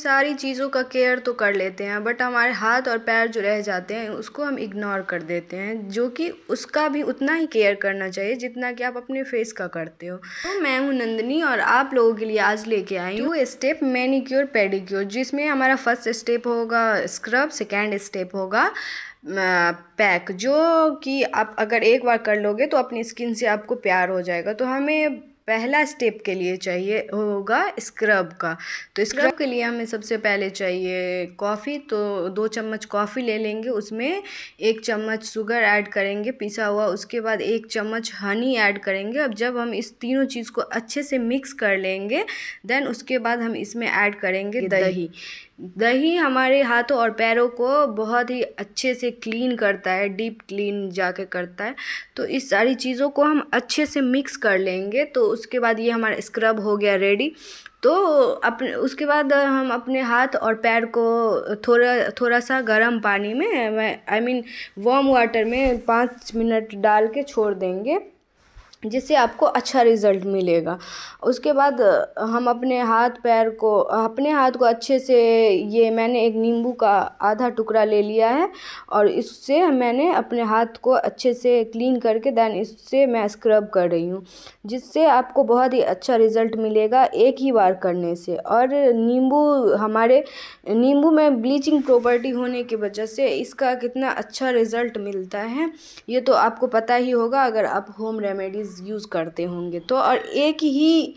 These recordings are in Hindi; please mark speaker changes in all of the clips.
Speaker 1: सारी चीज़ों का केयर तो कर लेते हैं बट हमारे हाथ और पैर जो रह जाते हैं उसको हम इग्नोर कर देते हैं जो कि उसका भी उतना ही केयर करना चाहिए जितना कि आप अपने फेस का करते हो तो मैं हूँ नंदनी और आप लोगों के लिए आज लेके आई हूँ स्टेप मैनिक्योर पेडिक्योर जिसमें हमारा फर्स्ट स्टेप होगा स्क्रब सेकेंड स्टेप होगा पैक जो कि आप अगर एक बार कर लोगे तो अपनी स्किन से आपको प्यार हो जाएगा तो हमें पहला स्टेप के लिए चाहिए होगा स्क्रब का तो स्क्रब के लिए हमें सबसे पहले चाहिए कॉफ़ी तो दो चम्मच कॉफ़ी ले लेंगे उसमें एक चम्मच शुगर ऐड करेंगे पिसा हुआ उसके बाद एक चम्मच हनी ऐड करेंगे अब जब हम इस तीनों चीज़ को अच्छे से मिक्स कर लेंगे देन उसके बाद हम इसमें ऐड करेंगे दही दही हमारे हाथों और पैरों को बहुत ही अच्छे से क्लीन करता है डीप क्लीन जाके करता है तो इस सारी चीज़ों को हम अच्छे से मिक्स कर लेंगे तो उसके बाद ये हमारा स्क्रब हो गया रेडी तो अपने उसके बाद हम अपने हाथ और पैर को थोड़ा थोड़ा सा गर्म पानी में आई मीन वार्म वाटर में पाँच मिनट डाल के छोड़ देंगे जिससे आपको अच्छा रिज़ल्ट मिलेगा उसके बाद हम अपने हाथ पैर को अपने हाथ को अच्छे से ये मैंने एक नींबू का आधा टुकड़ा ले लिया है और इससे मैंने अपने हाथ को अच्छे से क्लीन करके दैन इससे मैं स्क्रब कर रही हूँ जिससे आपको बहुत ही अच्छा रिज़ल्ट मिलेगा एक ही बार करने से और नींबू हमारे नींबू में ब्लीचिंग प्रॉपर्टी होने की वजह से इसका कितना अच्छा रिज़ल्ट मिलता है ये तो आपको पता ही होगा अगर आप होम रेमेडीज़ चीज़ यूज़ करते होंगे तो और एक ही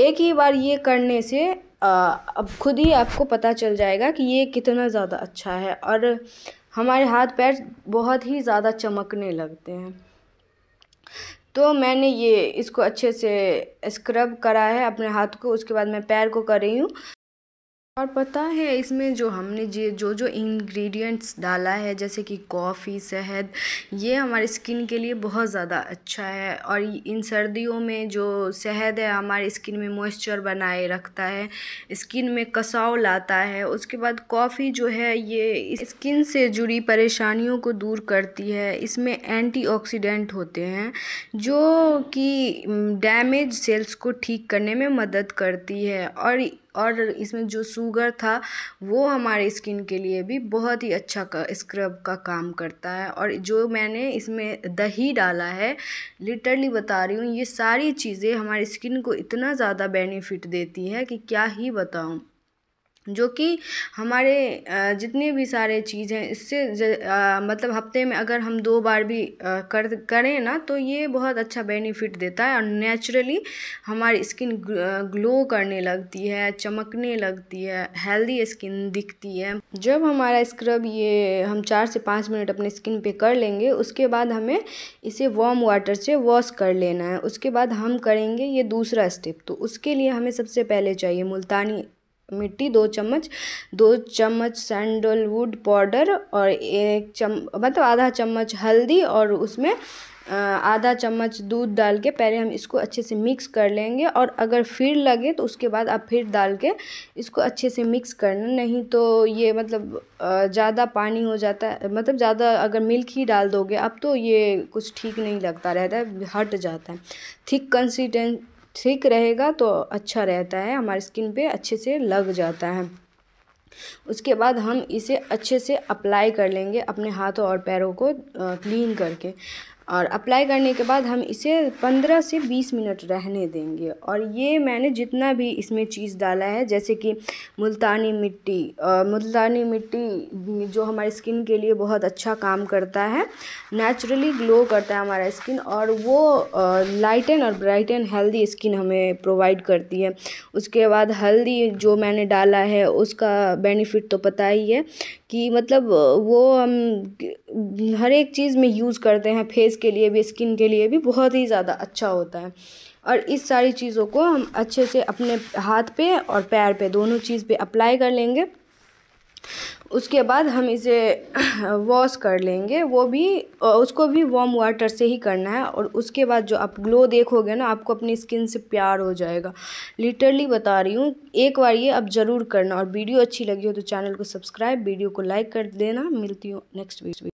Speaker 1: एक ही बार ये करने से अब खुद ही आपको पता चल जाएगा कि ये कितना ज़्यादा अच्छा है और हमारे हाथ पैर बहुत ही ज़्यादा चमकने लगते हैं तो मैंने ये इसको अच्छे से स्क्रब करा है अपने हाथ को उसके बाद मैं पैर को कर रही हूँ और पता है इसमें जो हमने जो जो जो इंग्रेडिएंट्स डाला है जैसे कि कॉफ़ी शहद ये हमारे स्किन के लिए बहुत ज़्यादा अच्छा है और इन सर्दियों में जो शहद है हमारे स्किन में मॉइस्चर बनाए रखता है स्किन में कसाव लाता है उसके बाद कॉफ़ी जो है ये स्किन से जुड़ी परेशानियों को दूर करती है इसमें एंटी होते हैं जो कि डैमेज सेल्स को ठीक करने में मदद करती है और और इसमें जो सुगर था वो हमारे स्किन के लिए भी बहुत ही अच्छा का स्क्रब का काम करता है और जो मैंने इसमें दही डाला है लिटरली बता रही हूँ ये सारी चीज़ें हमारी स्किन को इतना ज़्यादा बेनिफिट देती है कि क्या ही बताऊँ जो कि हमारे जितने भी सारे चीज़ हैं इससे मतलब हफ्ते में अगर हम दो बार भी कर करें ना तो ये बहुत अच्छा बेनिफिट देता है और नेचुरली हमारी स्किन ग्लो करने लगती है चमकने लगती है हेल्दी स्किन दिखती है जब हमारा स्क्रब ये हम चार से पाँच मिनट अपने स्किन पे कर लेंगे उसके बाद हमें इसे वार्म वाटर से वॉश कर लेना है उसके बाद हम करेंगे ये दूसरा स्टेप तो उसके लिए हमें सबसे पहले चाहिए मुल्तानी मिट्टी दो चम्मच दो चम्मच सैंडलवुड पाउडर और एक चम मतलब आधा चम्मच हल्दी और उसमें आधा चम्मच दूध डाल के पहले हम इसको अच्छे से मिक्स कर लेंगे और अगर फिर लगे तो उसके बाद आप फिर डाल के इसको अच्छे से मिक्स करना नहीं तो ये मतलब ज़्यादा पानी हो जाता है मतलब ज़्यादा अगर मिल्क ही डाल दोगे अब तो ये कुछ ठीक नहीं लगता रहता है हट जाता है थिक कंसिटें ठीक रहेगा तो अच्छा रहता है हमारे स्किन पे अच्छे से लग जाता है उसके बाद हम इसे अच्छे से अप्लाई कर लेंगे अपने हाथों और पैरों को क्लीन करके और अप्लाई करने के बाद हम इसे पंद्रह से बीस मिनट रहने देंगे और ये मैंने जितना भी इसमें चीज़ डाला है जैसे कि मुल्तानी मिट्टी मुल्तानी मिट्टी जो हमारे स्किन के लिए बहुत अच्छा काम करता है नेचुरली ग्लो करता है हमारा स्किन और वो लाइटन और ब्राइटन हेल्दी स्किन हमें प्रोवाइड करती है उसके बाद हल्दी जो मैंने डाला है उसका बेनिफिट तो पता ही है कि मतलब वो हम हर एक चीज़ में यूज़ करते हैं फेस के लिए भी स्किन के लिए भी बहुत ही ज़्यादा अच्छा होता है और इस सारी चीज़ों को हम अच्छे से अपने हाथ पे और पैर पे दोनों चीज़ पे अप्लाई कर लेंगे उसके बाद हम इसे वॉश कर लेंगे वो भी उसको भी वॉम वाटर से ही करना है और उसके बाद जो आप ग्लो देखोगे ना आपको अपनी स्किन से प्यार हो जाएगा लिटरली बता रही हूँ एक बार ये आप ज़रूर करना और वीडियो अच्छी लगी हो तो चैनल को सब्सक्राइब वीडियो को लाइक कर देना मिलती हूँ नेक्स्ट वीडियो